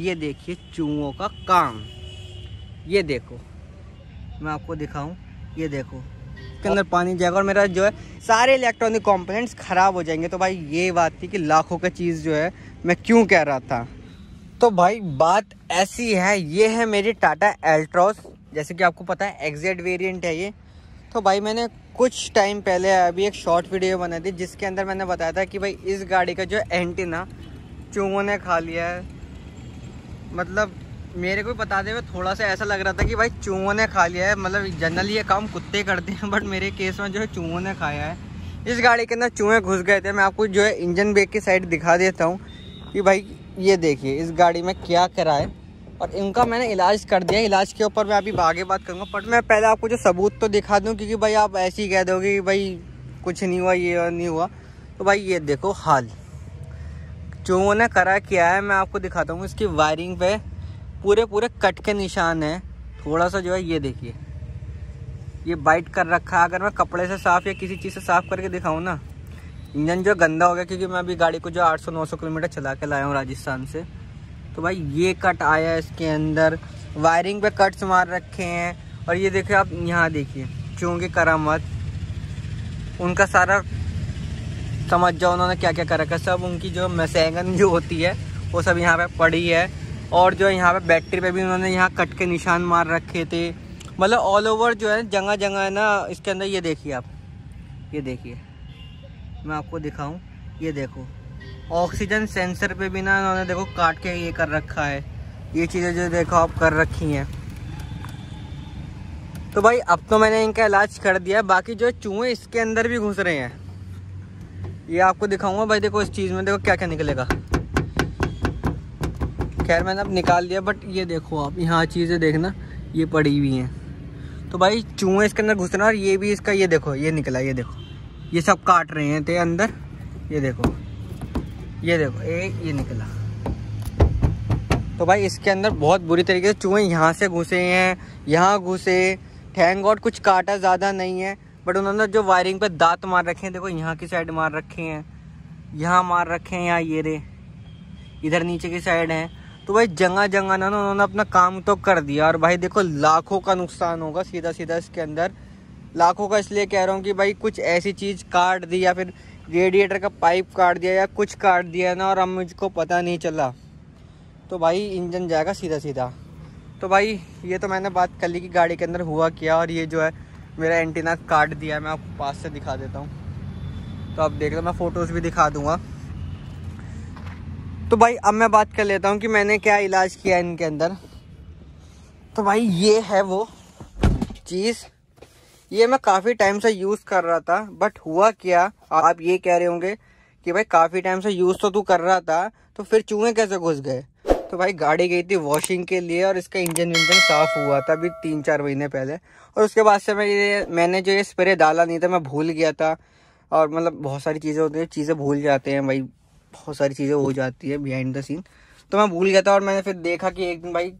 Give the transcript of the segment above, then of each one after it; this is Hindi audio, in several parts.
ये देखिए चूहों का काम ये देखो मैं आपको दिखाऊं ये देखो इसके अंदर पानी जाएगा और मेरा जो है सारे इलेक्ट्रॉनिक कंपोनेंट्स ख़राब हो जाएंगे तो भाई ये बात थी कि लाखों का चीज़ जो है मैं क्यों कह रहा था तो भाई बात ऐसी है ये है मेरी टाटा एल्ट्रॉस जैसे कि आपको पता है एग्जेड वेरियंट है ये तो भाई मैंने कुछ टाइम पहले अभी एक शॉर्ट वीडियो बनाई थी जिसके अंदर मैंने बताया था कि भाई इस गाड़ी का जो एंटीना चूहों ने खा लिया है मतलब मेरे को बता दे थोड़ा सा ऐसा लग रहा था कि भाई चूहों ने खा लिया है मतलब जनरली ये काम कुत्ते करते हैं बट मेरे केस में जो है चूहों ने खाया है इस गाड़ी के अंदर चूहे घुस गए थे मैं आपको जो है इंजन ब्रेक की साइड दिखा देता हूँ कि भाई ये देखिए इस गाड़ी में क्या करा है और इनका मैंने इलाज कर दिया इलाज के ऊपर मैं अभी आगे बात करूँगा बट मैं पहले आपको जो सबूत तो दिखा दूँ क्योंकि भाई आप ऐसे ही कह दोगे कि भाई कुछ नहीं हुआ ये नहीं हुआ तो भाई ये देखो हाल जो उन्होंने करा किया है मैं आपको दिखाता हूँ इसकी वायरिंग पे पूरे पूरे कट के निशान हैं थोड़ा सा जो है ये देखिए ये बाइट कर रखा है अगर मैं कपड़े से साफ़ या किसी चीज़ से साफ़ करके दिखाऊँ ना इंजन जो गंदा हो गया क्योंकि मैं अभी गाड़ी को जो 800-900 किलोमीटर चला के लाया हूँ राजस्थान से तो भाई ये कट आया है इसके अंदर वायरिंग पे कट्स मार रखे हैं और ये देखिए आप यहाँ देखिए चूँगी करामत उनका सारा समझ जाओ उन्होंने क्या क्या कर रखा है सब उनकी जो मैसेगन जो होती है वो सब यहाँ पे पड़ी है और जो यहाँ पे बैटरी पे भी उन्होंने यहाँ कट के निशान मार रखे थे मतलब ऑल ओवर जो है जगह जगह है ना इसके अंदर ये देखिए आप ये देखिए मैं आपको दिखाऊँ ये देखो ऑक्सीजन सेंसर पे भी ना उन्होंने देखो काट के ये कर रखा है ये चीज़ें जो देखो आप कर रखी हैं तो भाई अब तो मैंने इनका इलाज कर दिया बाकी जो चूहे इसके अंदर भी घुस रहे हैं ये आपको दिखाऊंगा भाई देखो इस चीज़ में देखो क्या क्या निकलेगा खैर मैंने अब निकाल दिया बट ये देखो आप यहाँ चीज़ें देखना ये पड़ी हुई हैं तो भाई चूहे इसके अंदर घुसना और ये भी इसका ये देखो ये निकला ये देखो ये सब काट रहे हैं थे अंदर ये देखो ये देखो ये ये निकला तो भाई इसके अंदर बहुत बुरी तरीके से चूहे यहाँ से घुसे हैं यहाँ घुसे ठेंग और कुछ काटा ज़्यादा नहीं है बट उन्होंने जो वायरिंग पे दांत मार रखे हैं देखो यहाँ की साइड मार रखे हैं यहाँ मार रखे हैं यहाँ ये रे इधर नीचे की साइड है तो भाई जगह जगह ना उन्होंने अपना काम तो कर दिया और भाई देखो लाखों का नुकसान होगा सीधा सीधा इसके अंदर लाखों का इसलिए कह रहा हूँ कि भाई कुछ ऐसी चीज़ काट दी या फिर रेडिएटर का पाइप काट दिया या कुछ काट दिया ना और हम मुझको पता नहीं चला तो भाई इंजन जाएगा सीधा सीधा तो भाई ये तो मैंने बात कर ली कि गाड़ी के अंदर हुआ क्या और ये जो है मेरा एंटीना काट दिया है मैं आपको पास से दिखा देता हूँ तो आप देख लो मैं फ़ोटोज़ भी दिखा दूँगा तो भाई अब मैं बात कर लेता हूँ कि मैंने क्या इलाज किया है इनके अंदर तो भाई ये है वो चीज़ ये मैं काफ़ी टाइम से यूज़ कर रहा था बट हुआ क्या आप ये कह रहे होंगे कि भाई काफ़ी टाइम से यूज़ तो तू कर रहा था तो फिर चूहे कैसे घुस गए तो भाई गाड़ी गई थी वॉशिंग के लिए और इसका इंजन विंजन साफ़ हुआ था अभी तीन चार महीने पहले और उसके बाद से मैं ये मैंने जो ये स्प्रे डाला नहीं था मैं भूल गया था और मतलब बहुत सारी चीज़ें होती हैं चीज़ें भूल जाते हैं भाई बहुत सारी चीज़ें हो जाती है बिहाइंड द सीन तो मैं भूल गया था और मैंने फिर देखा कि एक दिन भाई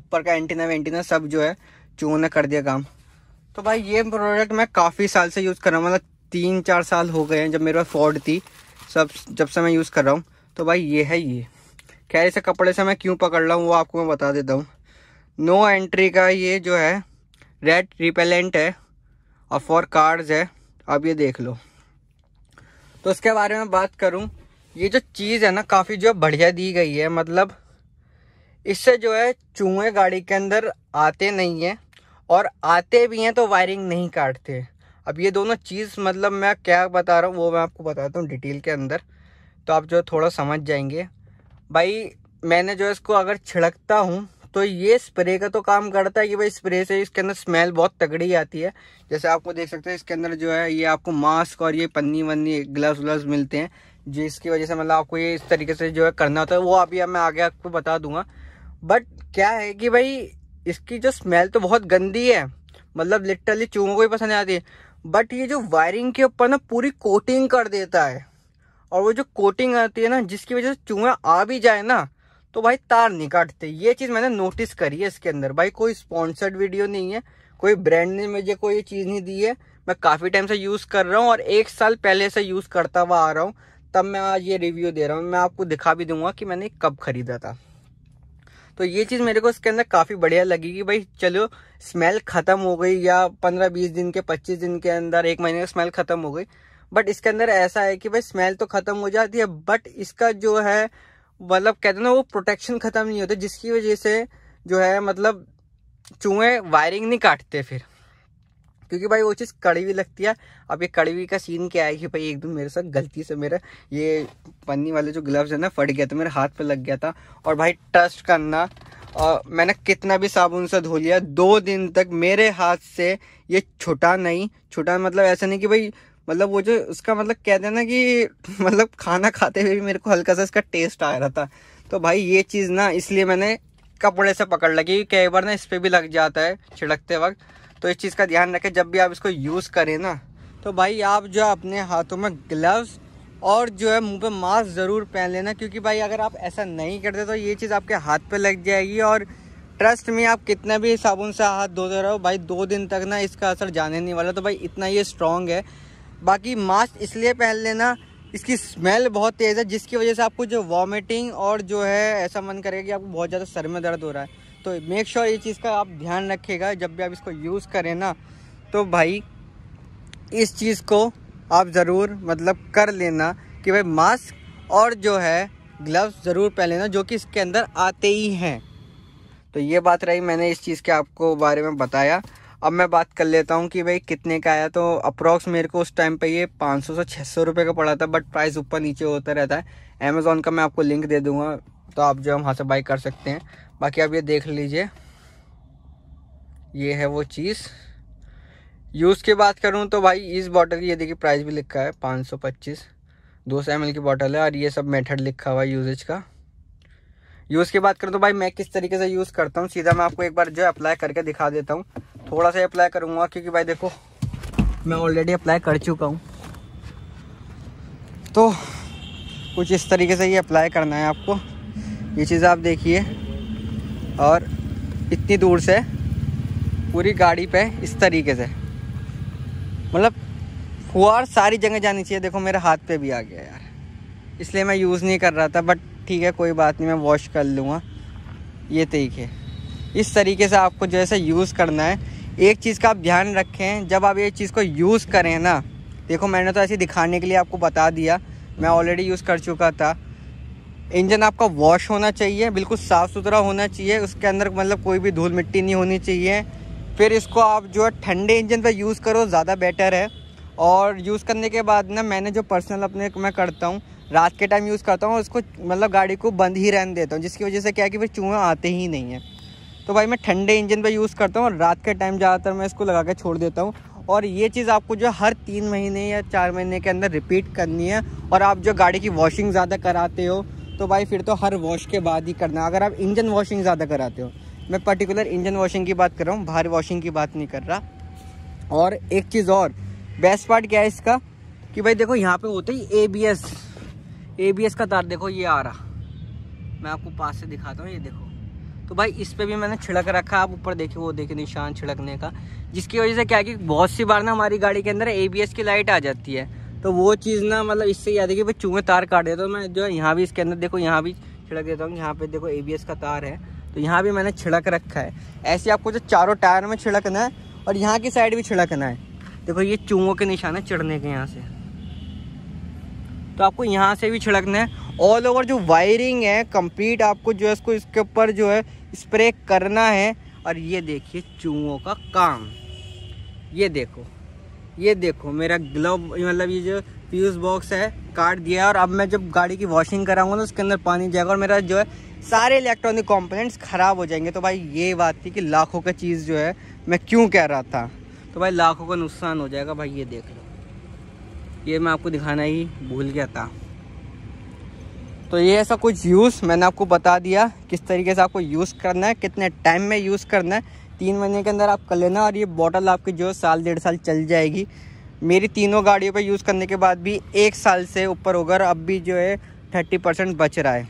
ऊपर का एंटीना वेंटीना सब जो है चूहों ने कर दिया काम तो भाई ये प्रोडक्ट मैं काफ़ी साल से यूज़ कर रहा हूँ मतलब तीन चार साल हो गए हैं जब मेरे पास फॉर्ड थी सब जब से मैं यूज़ कर रहा हूँ तो भाई ये है ये खैर इसे कपड़े से मैं क्यों पकड़ रहा हूँ वो आपको मैं बता देता हूँ नो एंट्री का ये जो है रेड रिपेलेंट है और फॉर कार्ड्स है आप ये देख लो तो उसके बारे में बात करूँ ये जो चीज़ है ना काफ़ी जो बढ़िया दी गई है मतलब इससे जो है चूहे गाड़ी के अंदर आते नहीं हैं और आते भी हैं तो वायरिंग नहीं काटते अब ये दोनों चीज़ मतलब मैं क्या बता रहा हूँ वो मैं आपको बताता हूँ डिटेल के अंदर तो आप जो थोड़ा समझ जाएंगे भाई मैंने जो इसको अगर छिड़कता हूँ तो ये स्प्रे का तो काम करता है कि भाई स्प्रे से इसके अंदर स्मेल बहुत तगड़ी आती है जैसे आपको देख सकते हैं इसके अंदर जो है ये आपको मास्क और ये पन्नी वन्नी ग्लव्स व्लव्स मिलते हैं जिसकी वजह से मतलब आपको ये इस तरीके से जो है करना होता है वो अभी मैं आगे आपको बता दूंगा बट क्या है कि भाई इसकी जो स्मेल तो बहुत गंदी है मतलब लिटरली चूहों को ही पसंद आती है बट ये जो वायरिंग के ऊपर ना पूरी कोटिंग कर देता है और वो जो कोटिंग आती है ना जिसकी वजह से चूहा आ भी जाए ना तो भाई तार नहीं काटते ये चीज़ मैंने नोटिस करी है इसके अंदर भाई कोई स्पॉन्सर्ड वीडियो नहीं है कोई ब्रांड ने मुझे कोई ये चीज़ नहीं दी है मैं काफ़ी टाइम से यूज़ कर रहा हूँ और एक साल पहले से यूज़ करता हुआ आ रहा हूँ तब मैं आज ये रिव्यू दे रहा हूँ मैं आपको दिखा भी दूंगा कि मैंने कब खरीदा था तो ये चीज़ मेरे को इसके अंदर काफ़ी बढ़िया लगी कि भाई चलो स्मेल ख़त्म हो गई या पंद्रह बीस दिन के पच्चीस दिन के अंदर एक महीने का स्मेल ख़त्म हो गई बट इसके अंदर ऐसा है कि भाई स्मेल तो खत्म हो जाती है बट इसका जो है मतलब कहते हैं ना वो प्रोटेक्शन खत्म नहीं होता जिसकी वजह से जो है मतलब चूहे वायरिंग नहीं काटते फिर क्योंकि भाई वो चीज़ कड़वी लगती है अब ये कड़वी का सीन क्या है कि भाई एकदम मेरे साथ गलती से मेरा ये पन्नी वाले जो ग्लव्स है ना फट गया था मेरे हाथ पे लग गया था और भाई ट्रस्ट करना और मैंने कितना भी साबुन से धो लिया दो दिन तक मेरे हाथ से ये छुटा नहीं छुटा मतलब ऐसा नहीं कि भाई मतलब वो जो उसका मतलब कहते हैं ना कि मतलब खाना खाते हुए भी मेरे को हल्का सा इसका टेस्ट आ रहा था तो भाई ये चीज़ ना इसलिए मैंने कपड़े से पकड़ लगी कई बार ना इस पर भी लग जाता है छिड़कते वक्त तो इस चीज़ का ध्यान रखें जब भी आप इसको यूज़ करें ना तो भाई आप जो अपने हाथों में ग्लव्स और जो है मुंह पे मास्क ज़रूर पहन लेना क्योंकि भाई अगर आप ऐसा नहीं करते तो ये चीज़ आपके हाथ पे लग जाएगी और ट्रस्ट में आप कितना भी साबुन से हाथ धोते रहो भाई दो दिन तक ना इसका असर जाने नहीं वाला तो भाई इतना ये स्ट्रॉन्ग है बाकी मास्क इसलिए पहन लेना इसकी स्मेल बहुत तेज़ है जिसकी वजह से आपको जो वॉमिटिंग और जो है ऐसा मन करेगा कि आपको बहुत ज़्यादा सर में दर्द हो रहा है तो मेक श्योर sure ये चीज़ का आप ध्यान रखिएगा जब भी आप इसको यूज़ करें ना तो भाई इस चीज़ को आप ज़रूर मतलब कर लेना कि भाई मास्क और जो है ग्लव्स ज़रूर पहन लेना जो कि इसके अंदर आते ही हैं तो ये बात रही मैंने इस चीज़ के आपको बारे में बताया अब मैं बात कर लेता हूँ कि भाई कितने का आया तो अप्रॉक्स मेरे को उस टाइम पे ये 500 से 600 रुपए का पड़ा था बट प्राइस ऊपर नीचे होता रहता है अमेज़ोन का मैं आपको लिंक दे दूँगा तो आप जो है वहाँ से बाई कर सकते हैं बाकी आप ये देख लीजिए ये है वो चीज़ यूज़ की बात करूँ तो भाई इस बॉटल की ये देखिए प्राइस भी लिखा है पाँच सौ पच्चीस दो सौ एम की बॉटल है और ये सब मेथड लिखा हुआ है यूजेज का यूज़ की बात करूँ तो भाई मैं किस तरीके से यूज़ करता हूँ सीधा मैं आपको एक बार जो अप्लाई करके दिखा देता हूँ थोड़ा सा अप्लाई करूँगा क्योंकि भाई देखो मैं ऑलरेडी अप्लाई कर चुका हूँ तो कुछ इस तरीके से ये अप्लाई करना है आपको ये चीज़ आप देखिए और इतनी दूर से पूरी गाड़ी पे इस तरीके से मतलब फुआर सारी जगह जानी चाहिए देखो मेरे हाथ पे भी आ गया यार इसलिए मैं यूज़ नहीं कर रहा था बट ठीक है कोई बात नहीं मैं वॉश कर लूँगा ये तरीके इस तरीके से आपको जो है यूज़ करना है एक चीज़ का आप ध्यान रखें जब आप ये चीज़ को यूज़ करें ना देखो मैंने तो ऐसे दिखाने के लिए आपको बता दिया मैं ऑलरेडी यूज़ कर चुका था इंजन आपका वॉश होना चाहिए बिल्कुल साफ़ सुथरा होना चाहिए उसके अंदर मतलब कोई भी धूल मिट्टी नहीं होनी चाहिए फिर इसको आप जो है ठंडे इंजन पर यूज़ करो ज़्यादा बेटर है और यूज़ करने के बाद ना मैंने जो पर्सनल अपने मैं करता हूँ रात के टाइम यूज़ करता हूँ उसको मतलब गाड़ी को बंद ही रहने देता हूँ जिसकी वजह से क्या है कि फिर चूहे आते ही नहीं हैं तो भाई मैं ठंडे इंजन पर यूज़ करता हूँ और रात के टाइम ज़्यादातर मैं इसको लगा के छोड़ देता हूँ और ये चीज़ आपको जो हर तीन महीने या चार महीने के अंदर रिपीट करनी है और आप जो गाड़ी की वॉशिंग ज़्यादा कराते हो तो भाई फिर तो हर वॉश के बाद ही करना अगर आप इंजन वॉशिंग ज़्यादा कराते हो मैं पर्टिकुलर इंजन वॉशिंग की बात कर रहा हूँ बाहर वॉशिंग की बात नहीं कर रहा और एक चीज़ और बेस्ट पार्ट क्या है इसका कि भाई देखो यहाँ पे होता ही A B S A B S का तार देखो ये आ रहा मैं आपको पास से दिखाता हूँ ये देखो तो भाई इस पर भी मैंने छिड़क रखा आप ऊपर देखे वो देखे निशान छिड़कने का जिसकी वजह से क्या कि बहुत सी बार ना हमारी गाड़ी के अंदर ए की लाइट आ जाती है तो वो चीज़ ना मतलब इससे याद है कि भाई चूहे तार काट देता हूँ तो मैं जो है यहाँ भी इसके अंदर देखो यहाँ भी छिड़क देता हूँ यहाँ पे देखो ए का तार है तो यहाँ भी मैंने छिड़क रखा है ऐसे आपको जो चारों टायर में छिड़कना है और यहाँ की साइड भी छिड़कना है देखो ये चूहों के निशान है चढ़ने के यहाँ से तो आपको यहाँ से भी छिड़कना है ऑल ओवर जो वायरिंग है कंप्लीट आपको जो है इसको इसके ऊपर जो है स्प्रे करना है और ये देखिए चूहों का काम ये देखो ये देखो मेरा ग्लव मतलब ये जो फ्यूज बॉक्स है काट दिया है और अब मैं जब गाड़ी की वॉशिंग कराऊंगा तो उसके अंदर पानी जाएगा और मेरा जो है सारे इलेक्ट्रॉनिक कंपोनेंट्स ख़राब हो जाएंगे तो भाई ये बात थी कि लाखों का चीज़ जो है मैं क्यों कह रहा था तो भाई लाखों का नुकसान हो जाएगा भाई ये देख ये मैं आपको दिखाना ही भूल गया था तो ये ऐसा कुछ यूज़ मैंने आपको बता दिया किस तरीके से आपको यूज़ करना है कितने टाइम में यूज़ करना है तीन महीने के अंदर आप कर लेना और ये बॉटल आपकी जो साल डेढ़ साल चल जाएगी मेरी तीनों गाड़ियों पर यूज़ करने के बाद भी एक साल से ऊपर होकर अब भी जो है थर्टी परसेंट बच रहा है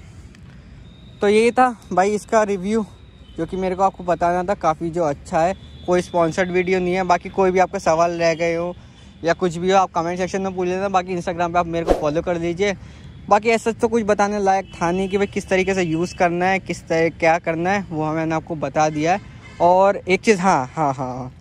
तो यही था भाई इसका रिव्यू जो कि मेरे को आपको बताना था काफ़ी जो अच्छा है कोई स्पॉन्सर्ड वीडियो नहीं है बाकी कोई भी आपका सवाल रह गए हो या कुछ भी हो आप कमेंट सेक्शन में पूछ लेना बाकी इंस्टाग्राम पे आप मेरे को फॉलो कर दीजिए बाकी ऐसा तो कुछ बताने लायक था नहीं कि भाई किस तरीके से यूज़ करना है किस तरह क्या करना है वो मैंने आपको बता दिया है और एक चीज़ हाँ हाँ हाँ, हाँ।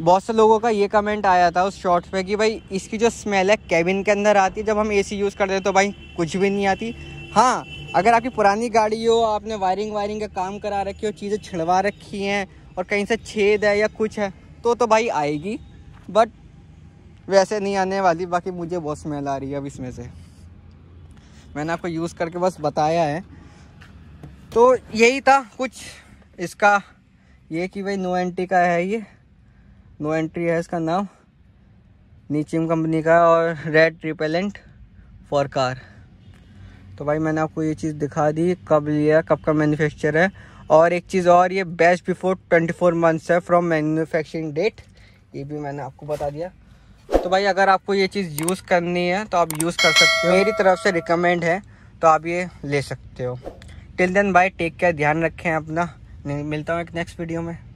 बहुत से लोगों का ये कमेंट आया था उस शॉर्ट्स पे कि भाई इसकी जो स्मेल है कैबिन के अंदर आती है जब हम एसी यूज़ करते हैं तो भाई कुछ भी नहीं आती हाँ अगर आपकी पुरानी गाड़ी हो आपने वायरिंग वायरिंग का काम करा रखी हो चीज़ें छिड़वा रखी हैं और कहीं से छेद है या कुछ है तो तो भाई आएगी बट वैसे नहीं आने वाली बाकी मुझे बहुत स्मेल आ रही है अब इसमें से मैंने आपको यूज़ करके बस बताया है तो यही था कुछ इसका ये कि भाई नो एंट्री का है ये नो एंट्री है इसका नाम नीचिम कंपनी का और रेड रिपेलेंट फॉर कार तो भाई मैंने आपको ये चीज़ दिखा दी कब लिया कब का मैन्युफैक्चर है और एक चीज़ और ये बेस्ट बिफोर 24 मंथ्स है फ्रॉम मैन्युफैक्चरिंग डेट ये भी मैंने आपको बता दिया तो भाई अगर आपको ये चीज़ यूज़ करनी है तो आप यूज़ कर सकते हो मेरी तरफ से रिकमेंड है तो आप ये ले सकते हो till then bye take care ध्यान रखें अपना मिलता हूँ एक नेक्स्ट वीडियो में